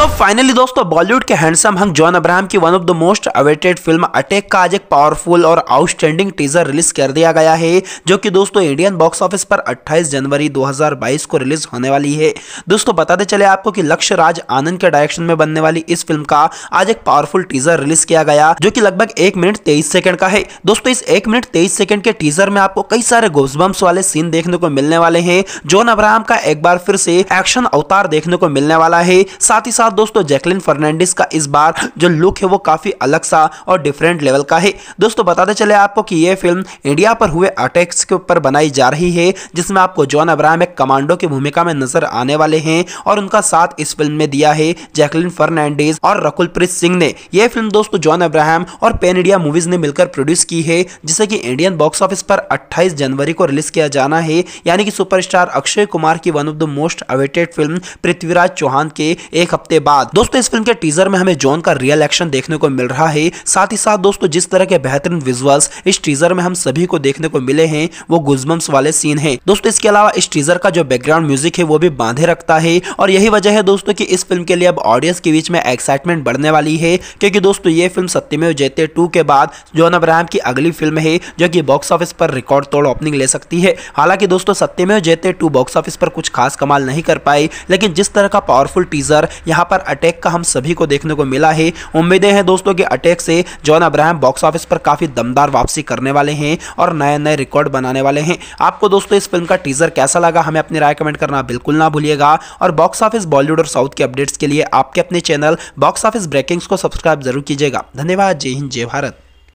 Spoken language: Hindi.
तो फाइनली दोस्तों बॉलीवुड के हैंडसम हंग जॉन अब्राहम की one of the most awaited film attack का आज एक पावरफुल और आउटस्टैंडिंग टीजर रिलीज कर दिया गया है जो कि दोस्तों इंडियन बॉक्स ऑफिस पर 28 जनवरी 2022 को रिलीज होने वाली है दोस्तों बताते चले आपको कि लक्ष्य राज आनंद के डायरेक्शन में बनने वाली इस फिल्म का आज एक पावरफुल टीजर रिलीज किया गया जो की लगभग एक मिनट तेईस सेकंड का है दोस्तों इस एक मिनट तेईस सेकंड के टीजर में आपको कई सारे गोस्बम्स वाले सीन देखने को मिलने वाले हैं जॉन अब्राहम का एक बार फिर से एक्शन अवतार देखने को मिलने वाला है साथ ही साथ साथ हाँ दोस्तों जैकलिन फर्नांडिस का इस बार जो लुक है वो काफ़ी अलग सा और डिफरेंट लेवल का है दोस्तों बताते चले आपको कि ये फिल्म इंडिया पर हुए अटैक्स के ऊपर बनाई जा रही है जिसमें आपको जॉन अब्राहम एक कमांडो की भूमिका में नजर आने वाले हैं और उनका साथ इस फिल्म में दिया है जैकलिन फर्नांडिस और रकुलप्रीत सिंह ने यह फिल्म दोस्तों जॉन अब्राहम और पेन इंडिया मूवीज ने मिलकर प्रोड्यूस की है जिसे की इंडियन बॉक्स ऑफिस पर अट्ठाईस जनवरी को रिलीज किया जाना है यानी कि सुपरस्टार अक्षय कुमार की one of the most awaited film Prithviraj Chauhan के एक हफ्ते बाद दोस्तों इस फिल्म के टीजर में हमें जॉन का रियल एक्शन देखने को मिल रहा है साथ ही साथ दोस्तों जिस तरह के बेहतरीन विजुअल्स इस टीजर में हम सभी को देखने को मिले हैं वो गुजबम्स वाले सीन है दोस्तों इसके अलावा इस टीजर का जो बैकग्राउंड म्यूजिक है वो भी बांधे रखता है और यही वजह है दोस्तों की इस फिल्म के लिए अब ऑडियंस के बीच में एक्साइटमेंट बढ़ने वाली है क्योंकि दोस्तों ये फिल्म सत्यमेव जयते टू के बाद जॉन अब्राहम की अगली फिल्म है जो की बॉक्स ऑफिस पर रिकॉर्ड तोड़ ओपनिंग ले सकती है हालांकि दोस्तों सत्यमेव जयते टू बॉक्स ऑफिस पर कुछ खास कमाल नहीं कर पाई लेकिन जिस तरह का पावरफुल टीजर यहाँ पर अटैक का हम सभी को देखने को मिला है उम्मीदें हैं दोस्तों कि अटैक से जॉन अब्राहम बॉक्स ऑफिस पर काफ़ी दमदार वापसी करने वाले हैं और नए नए रिकॉर्ड बनाने वाले हैं आपको दोस्तों इस फिल्म का टीजर कैसा लगा हमें अपनी राय कमेंट करना बिल्कुल ना भूलिएगा और बॉक्स ऑफिस बॉलीवुड और साउथ के अपडेट्स के लिए आपके अपने चैनल बॉक्स ऑफिस ब्रेकिंग्स को सब्सक्राइब जरूर कीजिएगा धन्यवाद जय हिंद जय भारत